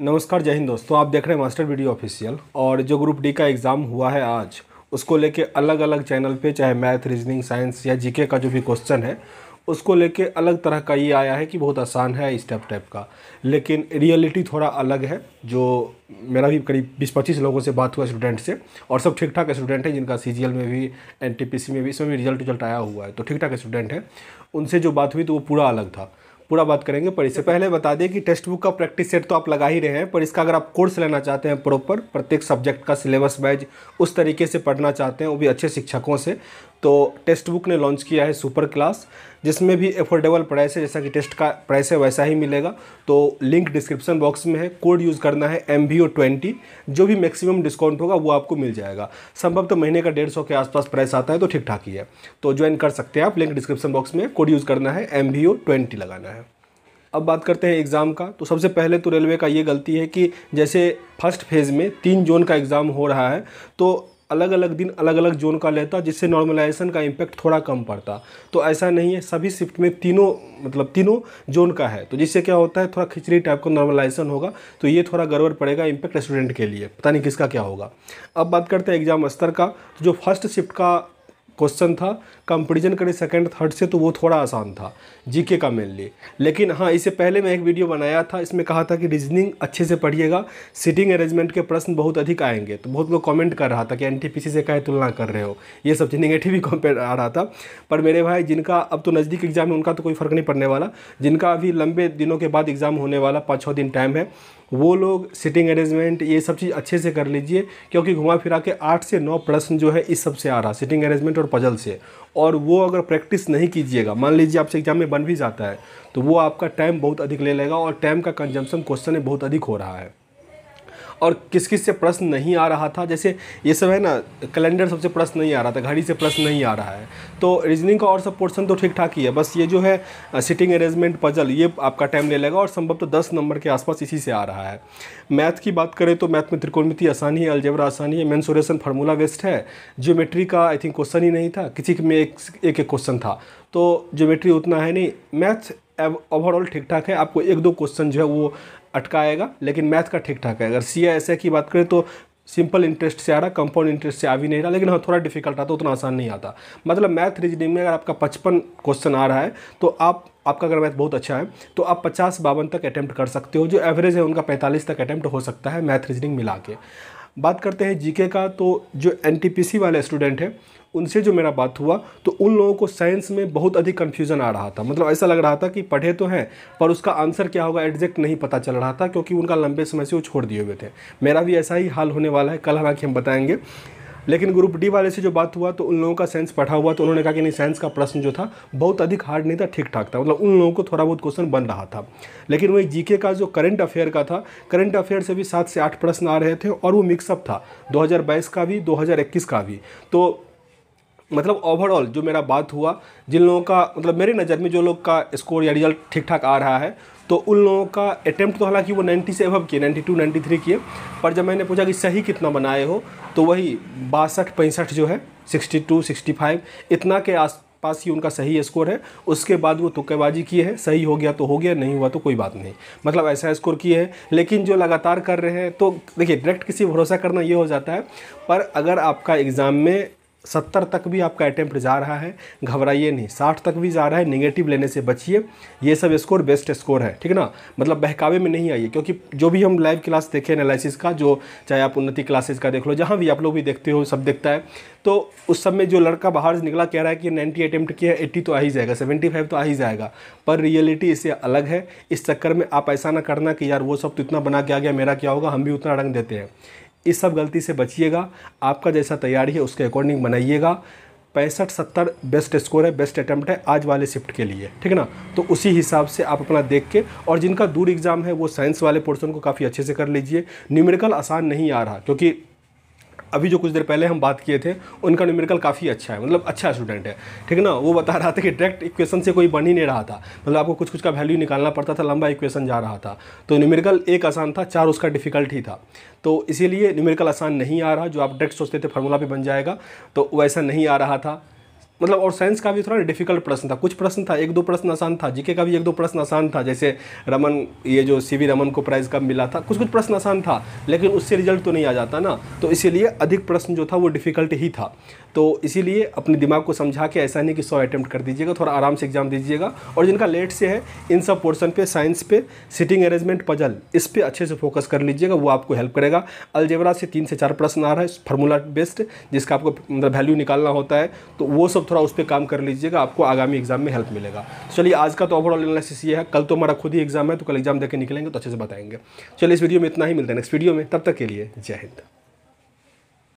नमस्कार जय हिंद दोस्तों आप देख रहे हैं मास्टर वीडियो ऑफिशियल और जो ग्रुप डी का एग्ज़ाम हुआ है आज उसको लेके अलग अलग चैनल पे चाहे मैथ रीजनिंग साइंस या जीके का जो भी क्वेश्चन है उसको लेके अलग तरह का ये आया है कि बहुत आसान है स्टेप टाइप का लेकिन रियलिटी थोड़ा अलग है जो मेरा भी करीब बीस पच्चीस लोगों से बात हुआ स्टूडेंट से और सब ठीक ठाक स्टूडेंट हैं जिनका सी में भी एन में भी इसमें भी रिजल्ट रिजल्ट आया हुआ है तो ठीक ठाक स्टूडेंट हैं उनसे जो बात हुई तो वो पूरा अलग था पूरा बात करेंगे पर इससे पहले बता दें कि टेक्स्ट बुक का प्रैक्टिस सेट तो आप लगा ही रहे हैं पर इसका अगर आप कोर्स लेना चाहते हैं प्रॉपर प्रत्येक सब्जेक्ट का सिलेबस वाइज उस तरीके से पढ़ना चाहते हैं वो भी अच्छे शिक्षकों से तो टेक्स्ट बुक ने लॉन्च किया है सुपर क्लास जिसमें भी अफोर्डेबल प्राइस है जैसा कि टेस्ट का प्राइस है वैसा ही मिलेगा तो लिंक डिस्क्रिप्शन बॉक्स में है कोड यूज़ करना है एम वी ओ ट्वेंटी जो भी मैक्सिमम डिस्काउंट होगा वो आपको मिल जाएगा संभव तो महीने का डेढ़ सौ के आसपास प्राइस आता है तो ठीक ठाक ही है तो ज्वाइन कर सकते हैं आप लिंक डिस्क्रिप्शन बॉक्स में कोड यूज़ करना है एम वी ओ ट्वेंटी लगाना है अब बात करते हैं एग्ज़ाम का तो सबसे पहले तो रेलवे का ये गलती है कि जैसे फर्स्ट फेज़ में तीन जोन का एग्ज़ाम हो रहा है तो अलग अलग दिन अलग अलग जोन का लेता जिससे नॉर्मलाइजेशन का इम्पैक्ट थोड़ा कम पड़ता तो ऐसा नहीं है सभी शिफ्ट में तीनों मतलब तीनों जोन का है तो जिससे क्या होता है थोड़ा खिचड़ी टाइप का नॉर्मलाइजेशन होगा तो ये थोड़ा गड़बड़ पड़ेगा इम्पैक्ट स्टूडेंट के लिए पता नहीं किसका क्या होगा अब बात करते हैं एग्ज़ाम स्तर का तो जो फर्स्ट शिफ्ट का क्वेश्चन था कंपेरिजन करें सेकेंड थर्ड से तो वो थोड़ा आसान था जीके का मेनली लेकिन हाँ इससे पहले मैं एक वीडियो बनाया था इसमें कहा था कि रीजनिंग अच्छे से पढ़िएगा सिटिंग अरेंजमेंट के प्रश्न बहुत अधिक आएंगे तो बहुत लोग कमेंट कर रहा था कि एनटीपीसी से क्या तुलना कर रहे हो ये सब चीज़ निगेटिव ही कमेंट आ रहा था पर मेरे भाई जिनका अब तो नज़दीक एग्जाम है उनका तो कोई फ़र्क नहीं पड़ने वाला जिनका अभी लंबे दिनों के बाद एग्ज़ाम होने वाला पाँच छः दिन टाइम है वो लोग सिटिंग अरेंजमेंट ये सब चीज़ अच्छे से कर लीजिए क्योंकि घुमा फिरा के आठ से नौ प्रश्न जो है इस सब से आ रहा सिटिंग अरेंजमेंट और पजल से और वो अगर प्रैक्टिस नहीं कीजिएगा मान लीजिए आपसे एग्जाम में बन भी जाता है तो वो आपका टाइम बहुत अधिक ले लेगा और टाइम का कंजम्पन क्वेश्चन बहुत अधिक हो रहा है और किस किस से प्रश्न नहीं आ रहा था जैसे ये सब है ना कैलेंडर सबसे प्रश्न नहीं आ रहा था घड़ी से प्रश्न नहीं आ रहा है तो रीजनिंग का और सब पोर्सन तो ठीक ठाक ही है बस ये जो है सिटिंग अरेंजमेंट पजल ये आपका टाइम ले लेगा और संभवतः तो दस नंबर के आसपास इसी से आ रहा है मैथ की बात करें तो मैथ में त्रिकोणमिति आसानी है अलजेबरा आसानी है मैंसोरेशन फार्मूला वेस्ट है जियोमेट्री का आई थिंक क्वेश्चन ही नहीं था किसी में एक एक क्वेश्चन था तो ज्योमेट्री उतना है नहीं मैथ ओवरऑल ठीक ठाक है आपको एक दो क्वेश्चन जो है वो अटकाएगा लेकिन मैथ का ठीक ठाक है अगर सी एस की बात करें तो सिंपल इंटरेस्ट से आ रहा कंपाउंड इंटरेस्ट से आ भी नहीं रहा लेकिन हाँ थोड़ा डिफिकल्ट आता तो उतना आसान नहीं आता मतलब मैथ रीजनिंग में अगर आपका पचपन क्वेश्चन आ रहा है तो आप आपका अगर मैथ बहुत अच्छा है तो आप पचास बावन तक अटैम्प्ट कर सकते हो जो एवरेज है उनका पैंतालीस तक अटैम्प्ट हो सकता है मैथ रीजनिंग मिला के बात करते हैं जीके का तो जो एनटीपीसी वाले स्टूडेंट हैं उनसे जो मेरा बात हुआ तो उन लोगों को साइंस में बहुत अधिक कन्फ्यूज़न आ रहा था मतलब ऐसा लग रहा था कि पढ़े तो हैं पर उसका आंसर क्या होगा एग्जैक्ट नहीं पता चल रहा था क्योंकि उनका लंबे समय से वो छोड़ दिए हुए थे मेरा भी ऐसा ही हाल होने वाला है कल हालांकि हम बताएंगे लेकिन ग्रुप डी वाले से जो बात हुआ तो उन लोगों का साइंस पढ़ा हुआ तो उन्होंने कहा कि नहीं साइंस का प्रश्न जो था बहुत अधिक हार्ड नहीं था ठीक ठाक था मतलब उन लोगों को थोड़ा बहुत क्वेश्चन बन रहा था लेकिन वही जीके का जो करंट अफेयर का था करंट अफेयर से भी सात से आठ प्रश्न आ रहे थे और वो मिक्सअप था दो का भी दो का भी तो मतलब ओवरऑल जो मेरा बात हुआ जिन लोगों का मतलब मेरी नज़र में जो लोग का स्कोर या रिजल्ट ठीक ठाक आ रहा है तो उन लोगों का अटैम्प्ट तो हालांकि वो 90 से अभव किए 92 93 किए पर जब मैंने पूछा कि सही कितना बनाए हो तो वही बासठ पैंसठ जो है 62 65 इतना के आस पास ही उनका सही स्कोर है उसके बाद वो तुक्केबाजी किए हैं सही हो गया तो हो गया नहीं हुआ तो कोई बात नहीं मतलब ऐसा स्कोर किए हैं लेकिन जो लगातार कर रहे हैं तो देखिए डायरेक्ट किसी भरोसा करना ये हो जाता है पर अगर आपका एग्ज़ाम में सत्तर तक भी आपका अटैम्प्ट जा रहा है घबराइए नहीं साठ तक भी जा रहा है निगेटिव लेने से बचिए ये सब स्कोर बेस्ट स्कोर है ठीक ना मतलब बहकावे में नहीं आइए क्योंकि जो भी हम लाइव क्लास देखें एनालिसिस का जो चाहे आप उन्नति क्लासेस का देख लो जहाँ भी आप लोग भी देखते हो सब देखता है तो उस सब में जो लड़का बाहर से निकला कह रहा है कि नाइन्टी अटैम्प्ट किया एट्टी तो आ ही जाएगा सेवेंटी फाइव तो आ ही जाएगा पर रियलिटी इससे अलग है इस चक्कर में आप ऐसा ना करना कि यार वो सब तो इतना बना के आ गया मेरा क्या होगा हम भी उतना रंग देते हैं इस सब गलती से बचिएगा आपका जैसा तैयारी है उसके अकॉर्डिंग बनाइएगा पैंसठ सत्तर बेस्ट स्कोर है बेस्ट अटैम्प्ट है आज वाले शिफ्ट के लिए ठीक है ना तो उसी हिसाब से आप अपना देख के और जिनका दूर एग्ज़ाम है वो साइंस वाले पोर्सन को काफ़ी अच्छे से कर लीजिए न्यूमेरिकल आसान नहीं आ रहा क्योंकि अभी जो कुछ देर पहले हम बात किए थे उनका न्यूमेरिकल काफ़ी अच्छा है मतलब अच्छा स्टूडेंट है ठीक है ना वो बता रहा था कि डायरेक्ट इक्वेशन से कोई बन ही नहीं रहा था मतलब आपको कुछ कुछ का वैल्यू निकालना पड़ता था लंबा इक्वेशन जा रहा था तो न्यूमेरिकल एक आसान था चार उसका डिफिकल्ट ही था तो इसीलिए न्यूमेरिकल आसान नहीं आ रहा जो आप डायरेक्ट सोचते थे फार्मूला भी बन जाएगा तो वैसा नहीं आ रहा था मतलब और साइंस का भी थोड़ा डिफिकल्ट प्रश्न था कुछ प्रश्न था एक दो प्रश्न आसान था जीके का भी एक दो प्रश्न आसान था जैसे रमन ये जो सी वी रमन को प्राइज़ कब मिला था कुछ कुछ प्रश्न आसान था लेकिन उससे रिजल्ट तो नहीं आ जाता ना तो इसीलिए अधिक प्रश्न जो था वो डिफ़िकल्ट ही था तो इसीलिए अपने दिमाग को समझा के ऐसा नहीं कि सौ अटैम्प्ट कर दीजिएगा थोड़ा आराम से एग्ज़ाम दीजिएगा और जिनका लेट से है इन सब पोर्सन पर साइंस पे सिटिंग अरेंजमेंट पजल इस पर अच्छे से फोकस कर लीजिएगा वो आपको हेल्प करेगा अलजेबरा से तीन से चार प्रश्न आ रहा है फार्मूला बेस्ड जिसका आपको मतलब वैल्यू निकालना होता है तो वो सब थोड़ा उस पर काम कर लीजिएगा आपको आगामी एग्जाम में हेल्प मिलेगा तो चलिए आज का तो ओवरऑल एनालिसिस ये है कल तो हमारा खुद ही एग्जाम है तो कल एग्जाम देकर निकलेंगे तो अच्छे से बताएंगे चलिए इस वीडियो में इतना ही मिलता है नेक्स्ट वीडियो में तब तक के लिए जय हिंद